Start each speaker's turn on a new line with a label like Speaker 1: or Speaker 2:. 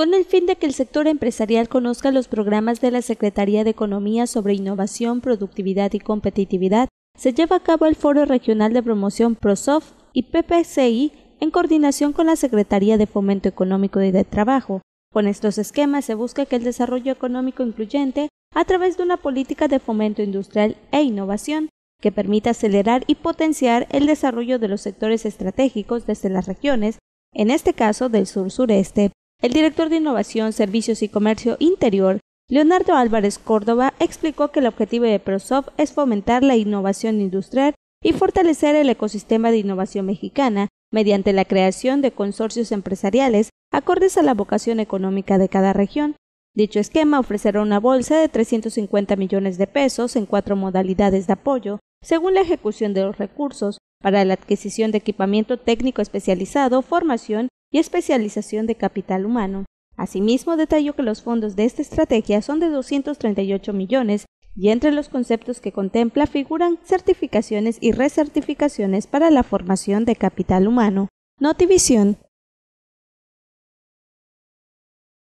Speaker 1: con el fin de que el sector empresarial conozca los programas de la Secretaría de Economía sobre Innovación, Productividad y Competitividad, se lleva a cabo el Foro Regional de Promoción ProSoft y PPCI en coordinación con la Secretaría de Fomento Económico y de Trabajo. Con estos esquemas se busca que el desarrollo económico incluyente, a través de una política de fomento industrial e innovación, que permita acelerar y potenciar el desarrollo de los sectores estratégicos desde las regiones, en este caso del sur-sureste, el director de Innovación, Servicios y Comercio Interior, Leonardo Álvarez Córdoba, explicó que el objetivo de ProSoft es fomentar la innovación industrial y fortalecer el ecosistema de innovación mexicana mediante la creación de consorcios empresariales acordes a la vocación económica de cada región. Dicho esquema ofrecerá una bolsa de 350 millones de pesos en cuatro modalidades de apoyo, según la ejecución de los recursos, para la adquisición de equipamiento técnico especializado, formación y especialización de capital humano. Asimismo, detallo que los fondos de esta estrategia son de 238 millones y entre los conceptos que contempla figuran certificaciones y recertificaciones para la formación de capital humano, notivisión,